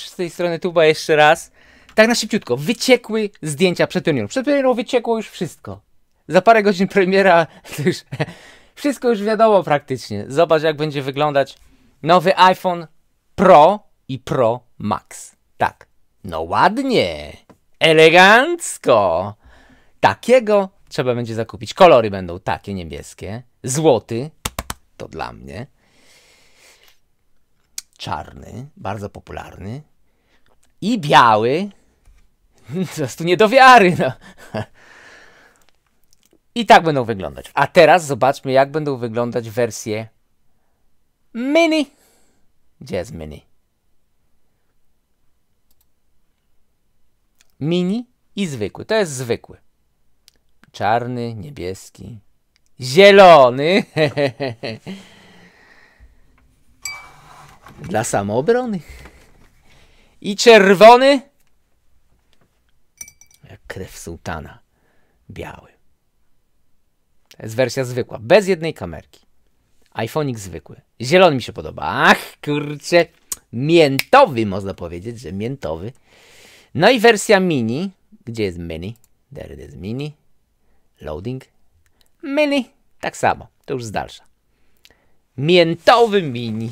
z tej strony tuba jeszcze raz. Tak na szybciutko, wyciekły zdjęcia przed premierą. Przed premierą wyciekło już wszystko. Za parę godzin premiera, to już wszystko już wiadomo praktycznie. Zobacz jak będzie wyglądać nowy iPhone Pro i Pro Max. Tak, no ładnie, elegancko. Takiego trzeba będzie zakupić. Kolory będą takie niebieskie, złoty, to dla mnie czarny, bardzo popularny, i biały, po prostu nie do wiary. No. I tak będą wyglądać. A teraz zobaczmy, jak będą wyglądać wersje mini. Gdzie jest mini? Mini i zwykły. To jest zwykły. Czarny, niebieski, zielony. Dla samoobrony. I czerwony, jak krew sułtana, biały. To jest wersja zwykła, bez jednej kamerki. iPhonik zwykły. Zielony mi się podoba. Ach, kurczę, miętowy można powiedzieć, że miętowy. No i wersja mini. Gdzie jest mini? There it is, mini. Loading. Mini. Tak samo, to już z dalsza. Miętowy mini.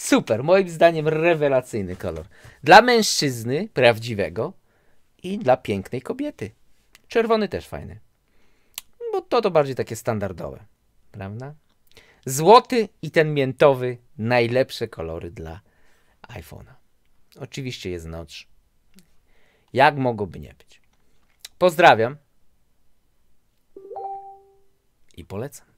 Super, moim zdaniem rewelacyjny kolor. Dla mężczyzny prawdziwego i dla pięknej kobiety. Czerwony też fajny. Bo to to bardziej takie standardowe, prawda? Złoty i ten miętowy najlepsze kolory dla iPhone'a. Oczywiście jest noc. Jak mogłoby nie być? Pozdrawiam i polecam.